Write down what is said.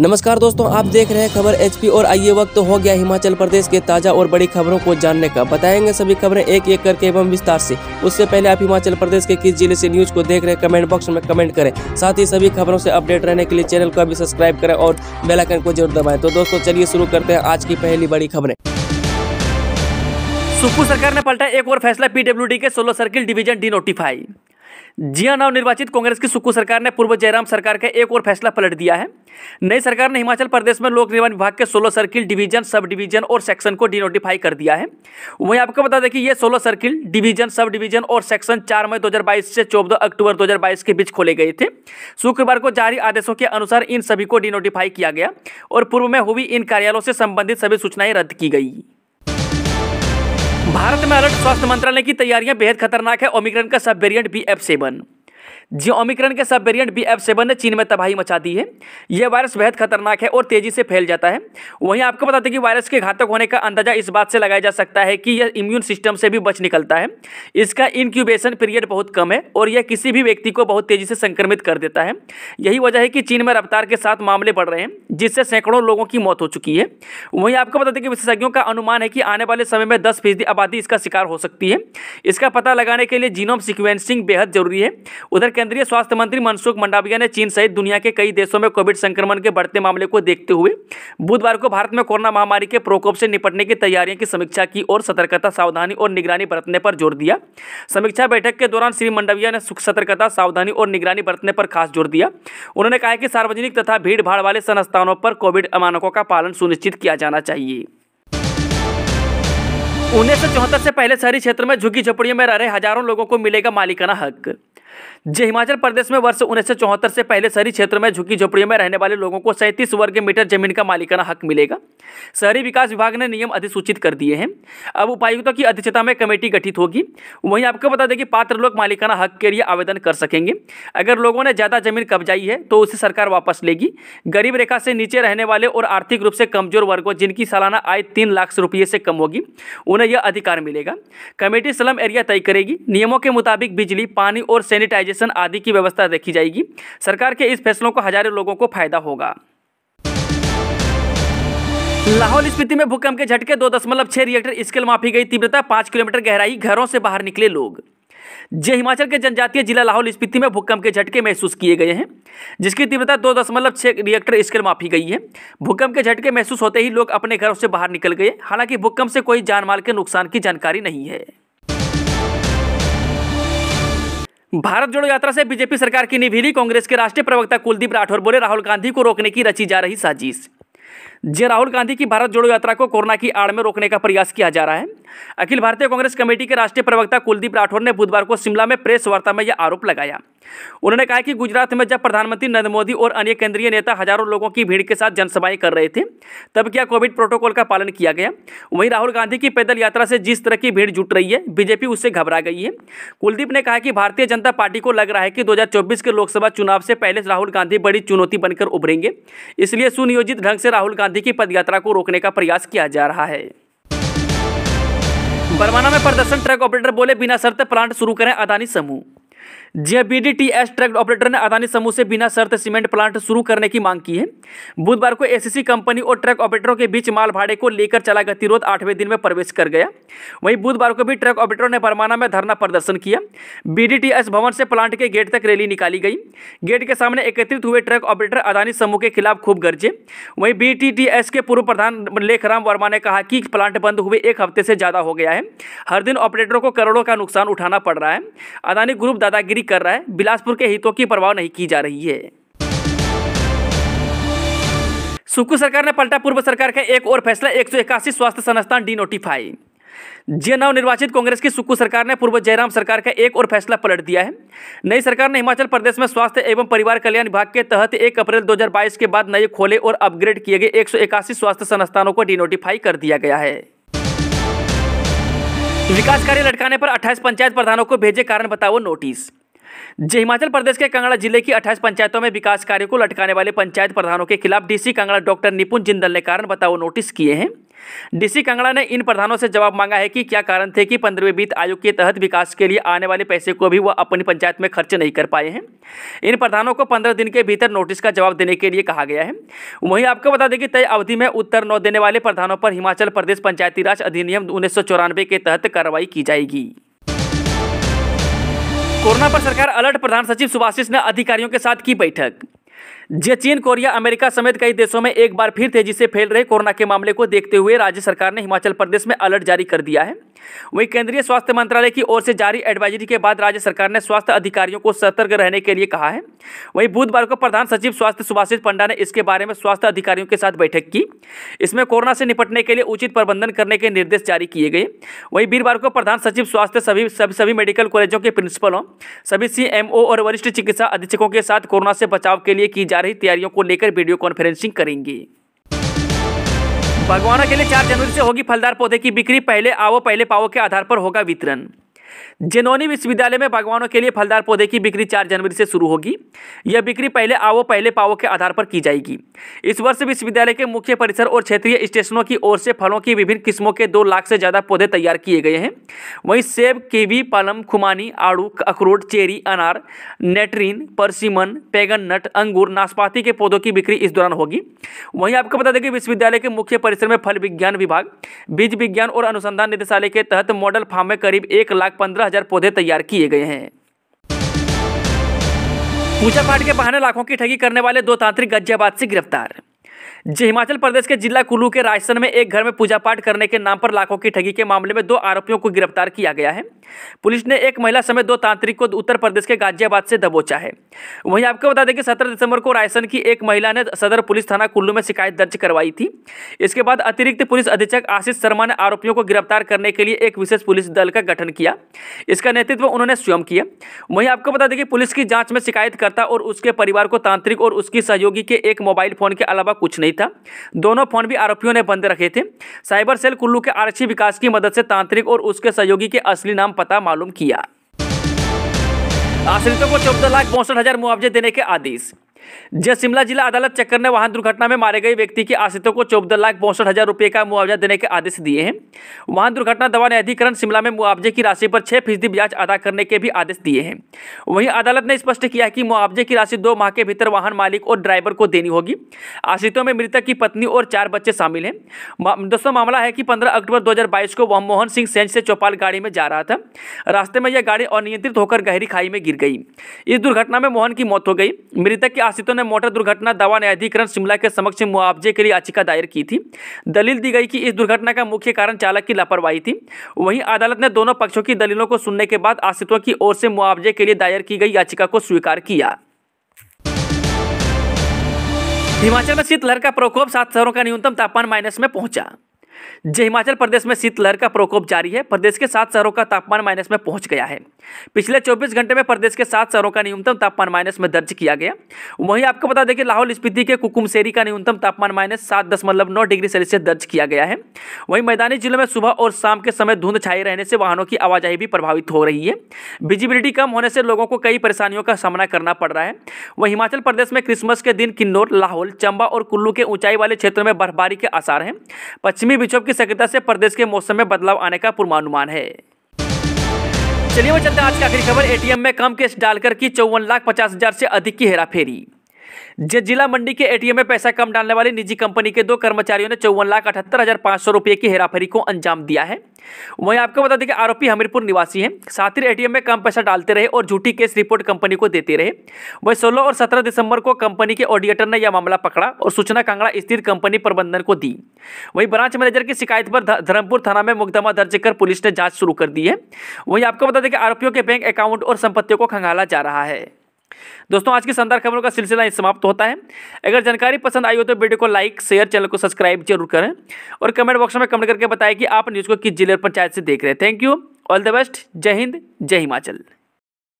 नमस्कार दोस्तों आप देख रहे हैं खबर एचपी और आइए वक्त तो हो गया हिमाचल प्रदेश के ताज़ा और बड़ी खबरों को जानने का बताएंगे सभी खबरें एक एक करके एवं विस्तार से उससे पहले आप हिमाचल प्रदेश के किस जिले से न्यूज को देख रहे हैं कमेंट बॉक्स में कमेंट करें साथ ही सभी खबरों से अपडेट रहने के लिए चैनल को अभी सब्सक्राइब करें और बेलाइकन को जरूर दबाए तो दोस्तों चलिए शुरू करते हैं आज की पहली बड़ी खबरें सुखू सरकार ने पलटा एक और फैसला पीडब्ल्यू के सोलह सर्किल डिवीजन डी नोटिफाई जी नव नवनिर्वाचित कांग्रेस की सुक्कू सरकार ने पूर्व जयराम सरकार का एक और फैसला पलट दिया है नई सरकार ने हिमाचल प्रदेश में लोक निर्माण विभाग के सोलो सर्किल डिवीजन सब डिवीजन और सेक्शन को डिनोटिफाई कर दिया है वहीं आपको बता दें कि ये सोलो सर्किल डिवीजन सब डिवीजन और सेक्शन चार मई दो से चौदह अक्टूबर दो के बीच खोले गए थे शुक्रवार को जारी आदेशों के अनुसार इन सभी को डिनोटिफाई किया गया और पूर्व में हुई इन कार्यालयों से संबंधित सभी सूचनाएं रद्द की गई भारत में अलर्ट स्वास्थ्य मंत्रालय की तैयारियां बेहद खतरनाक है ओमिक्रन का sub variant B F seven जी ओमिक्रॉन के sub variant B F seven ने चीन में तबाही मचा दी है यह वायरस बेहद खतरनाक है और तेजी से फैल जाता है वहीं आपको बता दें कि वायरस के घातक होने का अंदाजा इस बात से लगाया जा सकता है कि यह इम्यून सिस्टम से भी बच निकलता है इसका इनक्यूबेशन पीरियड बहुत कम है और यह किसी भी व्यक्ति को बहुत तेजी से संक्रमित कर देता है यही वजह है कि चीन में रफ्तार के साथ मामले बढ़ रहे हैं जिससे सैकड़ों लोगों की मौत हो चुकी है वहीं आपको बता दें कि विशेषज्ञों का अनुमान है कि आने वाले समय में दस फीसदी आबादी इसका शिकार हो सकती है इसका पता लगाने के लिए जीनोम सिक्वेंसिंग बेहद जरूरी है उधर केंद्रीय स्वास्थ्य मंत्री मनसुख मंडाविया ने चीन सहित दुनिया के कई देशों में कोविड संक्रमण के बढ़ते मामले को देखते हुए बुधवार को भारत में कोरोना महामारी के प्रकोप से निपटने की तैयारियों की समीक्षा की और सतर्कता सावधानी और निगरानी बरतने पर जोर दिया समीक्षा बैठक के दौरान श्री मंडाविया ने सतर्कता सावधानी और निगरानी बरतने पर खास जोर दिया उन्होंने कहा कि सार्वजनिक तथा भीड़ वाले संस्थानों पर कोविड मानकों का पालन सुनिश्चित किया जाना चाहिए उन्नीस से पहले शहरी क्षेत्र में झुग्गी झोपड़ियों में रह रहे हजारों लोगों को मिलेगा मालिकाना हक जी हिमाचल प्रदेश में वर्ष उन्नीस से पहले शहरी क्षेत्र में झुकी झोपड़ियों में रहने वाले लोगों को सैंतीस वर्ग मीटर जमीन का मालिकाना हक मिलेगा शहरी विकास विभाग ने नियम अधिसूचित कर दिए हैं अब उपायुक्तों की अध्यक्षता में कमेटी गठित होगी वहीं आपको बता दें कि पात्र लोग मालिकाना हक के लिए आवेदन कर सकेंगे अगर लोगों ने ज़्यादा जमीन कब्जाई है तो उसे सरकार वापस लेगी गरीब रेखा से नीचे रहने वाले और आर्थिक रूप से कमजोर वर्गों जिनकी सालाना आय तीन लाख रुपये से कम होगी उन्हें यह अधिकार मिलेगा कमेटी स्लम एरिया तय करेगी नियमों के मुताबिक बिजली पानी और सैनिटाइजेशन पेंशन आदि की व्यवस्था देखी जाएगी सरकार के इस फैसलों को हजारों लोगों को फायदा होगा लाहौल स्पीति में भूकंप के झटके दो दशमलव छह रिएक्टर स्केल मापी गई तीव्रता पांच किलोमीटर गहराई घरों से बाहर निकले लोग जय हिमाचल के जनजातीय जिला लाहौल स्पीति में भूकंप के झटके महसूस किए गए हैं जिसकी तीव्रता दो दशमलव छः रिएक्टर स्केल मापी गई है भूकंप के झटके महसूस होते ही लोग अपने घरों से बाहर निकल गए हालांकि भूकंप से कोई जानमाल के नुकसान की जानकारी नहीं है भारत जोड़ो यात्रा से बीजेपी सरकार की निभिली कांग्रेस के राष्ट्रीय प्रवक्ता कुलदीप राठौर बोले राहुल गांधी को रोकने की रची जा रही साजिश जी राहुल गांधी की भारत जोड़ो यात्रा को कोरोना की आड़ में रोकने का प्रयास किया जा रहा है अखिल भारतीय कांग्रेस कमेटी के राष्ट्रीय प्रवक्ता कुलदीप राठौर ने बुधवार को शिमला में प्रेस वार्ता में यह आरोप लगाया उन्होंने कहा कि गुजरात में जब प्रधानमंत्री नरेंद्र मोदी और अन्य केंद्रीय नेता हजारों लोगों की भीड़ के साथ जनसभाएं कर रहे थे तब क्या कोविड प्रोटोकॉल का पालन किया गया वहीं राहुल गांधी की पैदल यात्रा से जिस तरह की भीड़ जुट रही है बीजेपी उससे घबरा गई है कुलदीप ने कहा कि भारतीय जनता पार्टी को लग रहा है कि दो के लोकसभा चुनाव से पहले राहुल गांधी बड़ी चुनौती बनकर उभरेंगे इसलिए सुनियोजित ढंग से राहुल गांधी की पदयात्रा को रोकने का प्रयास किया जा रहा है बरमाना में प्रदर्शन ट्रक ऑपरेटर बोले बिना शर्त प्लांट शुरू करें अदानी समूह जेबीडीटी ट्रैक्ट ऑपरेटर ने अदानी समूह से बिना शर्त सीमेंट प्लांट शुरू करने की मांग की है बुधवार को एसीसी कंपनी और ट्रक ऑपरेटरों के बीच माल भाड़े को लेकर चला गतिरोध आठवें दिन में प्रवेश कर गया वहीं बुधवार को भी ट्रक ऑपरेटरों ने बरमाना में धरना प्रदर्शन किया बीडीटीएस भवन से प्लांट के गेट तक रैली निकाली गई गेट के सामने एकत्रित हुए ट्रक ऑपरेटर अदानी समूह के खिलाफ खूब गरजे वहीं बी के पूर्व प्रधान लेखराम वर्मा ने कहा कि प्लांट बंद हुए एक हफ्ते से ज्यादा हो गया है हर दिन ऑपरेटरों को करोड़ों का नुकसान उठाना पड़ रहा है अदानी ग्रुप दादागिरी बिक्री कर रहा है बिलासपुर के हितों की परवाह नहीं की जा रही है सुक्कू सरकार ने पलटा पूर्व सरकार का एक और फैसला एक स्वास्थ्य संस्थान डी नोटिफाई जे हाँ, नव निर्वाचित कांग्रेस की सुक्कू सरकार ने पूर्व जयराम सरकार का एक और फैसला पलट दिया है नई सरकार ने हिमाचल प्रदेश में स्वास्थ्य एवं परिवार कल्याण विभाग के तहत 1 अप्रैल 2022 के बाद नए खोले और अपग्रेड किए गए एक स्वास्थ्य संस्थानों को डीनोटिफाई कर दिया गया है विकास कार्य लटकाने पर 28 पंचायत प्रधानों को भेजे कारण बताओ नोटिस जी हिमाचल प्रदेश के कांगड़ा जिले की 28 पंचायतों में विकास कार्य को लटकाने वाले पंचायत प्रधानों के खिलाफ डीसी कांगड़ा डॉक्टर निपुण जिंदल ने कारण बताओ नोटिस किए हैं डीसी कांगड़ा ने इन प्रधानों से जवाब मांगा है कि क्या कारण थे कि पंद्रहवें वित्त आयोग के तहत विकास के लिए आने वाले पैसे को भी वह अपनी पंचायत में खर्च नहीं कर पाए हैं इन प्रधानों को पंद्रह दिन के भीतर नोटिस का जवाब देने के लिए कहा गया है वहीं आपको बता दें कि तय अवधि में उत्तर न देने वाले प्रधानों पर हिमाचल प्रदेश पंचायती राज अधिनियम उन्नीस के तहत कार्रवाई की जाएगी कोरोना पर सरकार अलर्ट प्रधान सचिव सुभाषिष ने अधिकारियों के साथ की बैठक जे चीन कोरिया अमेरिका समेत कई देशों में एक बार फिर तेजी से फैल रहे कोरोना के मामले को देखते हुए राज्य सरकार ने हिमाचल प्रदेश में अलर्ट जारी कर दिया है वहीं केंद्रीय स्वास्थ्य मंत्रालय की ओर से जारी एडवाइजरी के बाद राज्य सरकार ने स्वास्थ्य अधिकारियों को सतर्क रहने के लिए कहा है वहीं बुधवार को प्रधान सचिव स्वास्थ्य सुभाषित पंडा ने इसके बारे में स्वास्थ्य अधिकारियों के साथ बैठक की इसमें कोरोना से निपटने के लिए उचित प्रबंधन करने के निर्देश जारी किए गए वहीं वीरवार को प्रधान सचिव स्वास्थ्य सभी सभी, सभी मेडिकल कॉलेजों के प्रिंसिपलों सभी सीएमओ और वरिष्ठ चिकित्सा अधीक्षकों के साथ कोरोना से बचाव के लिए की जा जा रही तैयारियों को लेकर वीडियो कॉन्फ्रेंसिंग करेंगे बागवानों के लिए चार जनवरी से होगी फलदार पौधे की बिक्री पहले आओ पहले पाओ के आधार पर होगा वितरण जेनोनी विश्वविद्यालय में बागवानों के लिए फलदार पौधे की बिक्री चार जनवरी से शुरू होगी यह बिक्री पहले आवो पहले पावो के आधार पर की जाएगी इस वर्ष विश्वविद्यालय के मुख्य परिसर और क्षेत्रीय स्टेशनों की ओर से फलों की विभिन्न किस्मों के दो लाख से ज़्यादा पौधे तैयार किए गए हैं वहीं सेब केवी पलम खुमानी आड़ू अखरोट चेरी अनार नेटरीन परसीमन पैगन नट अंगूर नाशपाती के पौधों की बिक्री इस दौरान होगी वहीं आपको बता दें कि विश्वविद्यालय के मुख्य परिसर में फल विज्ञान विभाग बीज विज्ञान और अनुसंधान निदेशालय के तहत मॉडल फार्म में करीब एक लाख पंद्रह हजार पौधे तैयार किए गए हैं पूजा पाठ के बहाने लाखों की ठगी करने वाले दो तांत्रिक गजियाबाद से गिरफ्तार हिमाचल प्रदेश के जिला कुल्लू के रायसन में एक घर में पूजा पाठ करने के नाम पर लाखों की ठगी के मामले में दो आरोपियों को गिरफ्तार किया गया है पुलिस ने एक महिला समेत दो तांत्रिक को उत्तर प्रदेश के गाजियाबाद से दबोचा है वहीं आपको बता दें कि सत्रह दिसंबर को रायसन की एक महिला ने सदर पुलिस थाना कुल्लू में शिकायत दर्ज करवाई थी इसके बाद अतिरिक्त पुलिस अधीक्षक आशीष शर्मा ने आरोपियों को गिरफ्तार करने के लिए एक विशेष पुलिस दल का गठन किया इसका नेतृत्व उन्होंने स्वयं किया वहीं आपको बता दें कि पुलिस की जांच में शिकायतकर्ता और उसके परिवार को तांत्रिक और उसकी सहयोगी के एक मोबाइल फोन के अलावा कुछ नहीं था दोनों फोन भी आरोपियों ने बंद रखे थे साइबर सेल कुल्लू के आरक्षी विकास की मदद से तांत्रिक और उसके सहयोगी के असली नाम पता मालूम किया आश्रितों को चौदह लाख बौसठ हजार मुआवजे देने के आदेश जय शिमला जिला अदालत चक्कर ने वाहन दुर्घटना में मारे गए व्यक्ति के आश्रितों को चौदह लाख बौसठ हज़ार रुपये का मुआवजा देने के आदेश दिए हैं वाहन दुर्घटना दवा न्यायाधिकरण शिमला में मुआवजे की राशि पर छह फीसदी ब्याज अदा करने के भी आदेश दिए हैं वहीं अदालत ने स्पष्ट किया कि मुआवजे की राशि दो माह के भीतर वाहन मालिक और ड्राइवर को देनी होगी आश्रितों में मृतक की पत्नी और चार बच्चे शामिल हैं दोस्तों मामला है कि पंद्रह अक्टूबर दो को मोहन सिंह सेंज से चौपाल गाड़ी में जा रहा था रास्ते में यह गाड़ी अनियंत्रित होकर गहरी खाई में गिर गई इस दुर्घटना में मोहन की मौत हो गई मृतक के आश्रित आश्रितों ने मोटर दुर्घटना दवा न्यायाधिकरण शिमला के समक्ष मुआवजे के लिए याचिका दायर की थी दलील दी गई कि इस दुर्घटना का मुख्य कारण चालक की लापरवाही थी वहीं अदालत ने दोनों पक्षों की दलीलों को सुनने के बाद आश्रितों की ओर से मुआवजे के लिए दायर की गई याचिका को स्वीकार किया हिमाचल में शीतलहर का प्रकोप सात शहरों का न्यूनतम तापमान माइनस में पहुंचा जय हिमाचल प्रदेश में शीतलहर का प्रकोप जारी है प्रदेश के सात शहरों का तापमान माइनस में पहुंच गया है पिछले 24 घंटे में प्रदेश के सात शहरों का न्यूनतम तापमान माइनस में दर्ज किया गया वहीं आपको बता दें कि लाहौल स्पीति के कुकुमसेरी का न्यूनतम तापमान माइनस सात दशमलव नौ डिग्री सेल्सियस दर्ज किया गया है वहीं मैदानी जिलों में सुबह और शाम के समय धुंध छाई रहने से वाहनों की आवाजाही भी प्रभावित हो रही है विजिबिलिटी कम होने से लोगों को कई परेशानियों का सामना करना पड़ रहा है वहीं हिमाचल प्रदेश में क्रिसमस के दिन किन्नौर लाहौल चंबा और कुल्लू के ऊंचाई वाले क्षेत्रों में बर्फबारी के आसार हैं पश्चिमी विक्षोभ की सक्रियता से प्रदेश के मौसम में बदलाव आने का पूर्वानुमान है चलिए वो चलते आज की आखिरी खबर एटीएम में कम केस डालकर की चौवन लाख पचास हजार से अधिक की हेराफेरी जिला मंडी के एटीएम में पैसा कम डालने वाली निजी कंपनी के दो कर्मचारियों ने चौवन लाख अठहत्तर हजार पाँच सौ रुपये की हेराफेरी को अंजाम दिया है वहीं आपको बता दें कि आरोपी हमीरपुर निवासी हैं साथ ही एटीएम में कम पैसा डालते रहे और झूठी केस रिपोर्ट कंपनी को देते रहे वहीं सोलह और सत्रह दिसंबर को कंपनी के ऑडिटर ने यह मामला पकड़ा और सूचना कांगड़ा स्थित कंपनी प्रबंधन को दी वहीं ब्रांच मैनेजर की शिकायत पर धर्मपुर थाना में मुकदमा दर्ज कर पुलिस ने जांच शुरू कर दी है वहीं आपको बता दें कि आरोपियों के बैंक अकाउंट और संपत्तियों को खंगाला जा रहा है दोस्तों आज की शानदार खबरों का सिलसिला समाप्त होता है अगर जानकारी पसंद आई हो तो वीडियो को लाइक शेयर चैनल को सब्सक्राइब जरूर करें और कमेंट बॉक्स में कमेंट करके बताएं कि आप न्यूज़ को किस जिले और पंचायत से देख रहे हैं thank you all the best जय हिंद जय हिमाचल